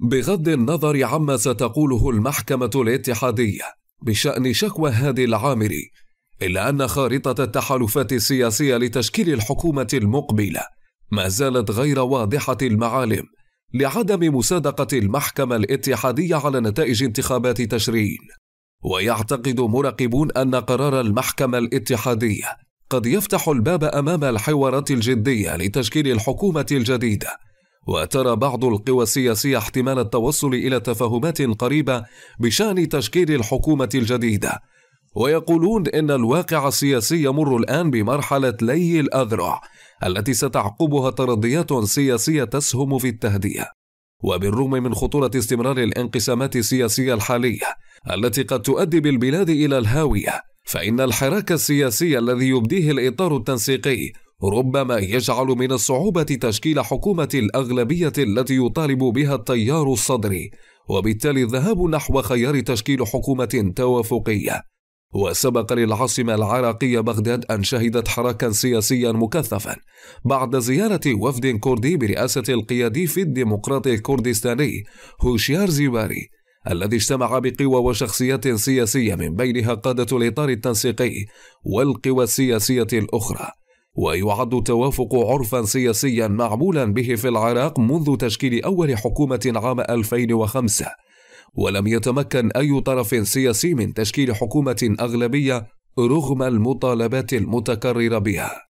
بغض النظر عما ستقوله المحكمة الاتحادية بشأن شكوى هادي العامري إلا أن خارطة التحالفات السياسية لتشكيل الحكومة المقبلة ما زالت غير واضحة المعالم لعدم مصادقة المحكمة الاتحادية على نتائج انتخابات تشرين ويعتقد مراقبون أن قرار المحكمة الاتحادية قد يفتح الباب أمام الحوارات الجدية لتشكيل الحكومة الجديدة وترى بعض القوى السياسية احتمال التوصل إلى تفاهمات قريبة بشأن تشكيل الحكومة الجديدة ويقولون إن الواقع السياسي يمر الآن بمرحلة لي الأذرع التي ستعقبها ترديات سياسية تسهم في التهدئة وبالرغم من خطورة استمرار الانقسامات السياسية الحالية التي قد تؤدي بالبلاد إلى الهاوية فإن الحراك السياسي الذي يبديه الإطار التنسيقي ربما يجعل من الصعوبة تشكيل حكومة الأغلبية التي يطالب بها التيار الصدري، وبالتالي الذهاب نحو خيار تشكيل حكومة توافقية. وسبق للعاصمة العراقية بغداد أن شهدت حراكا سياسيا مكثفا بعد زيارة وفد كردي برئاسة القيادي في الديمقراطي الكردستاني هوشيار زيباري الذي اجتمع بقوى وشخصيات سياسية من بينها قادة الإطار التنسيقي والقوى السياسية الأخرى ويعد توافق عرفا سياسيا معمولا به في العراق منذ تشكيل أول حكومة عام 2005 ولم يتمكن أي طرف سياسي من تشكيل حكومة أغلبية رغم المطالبات المتكررة بها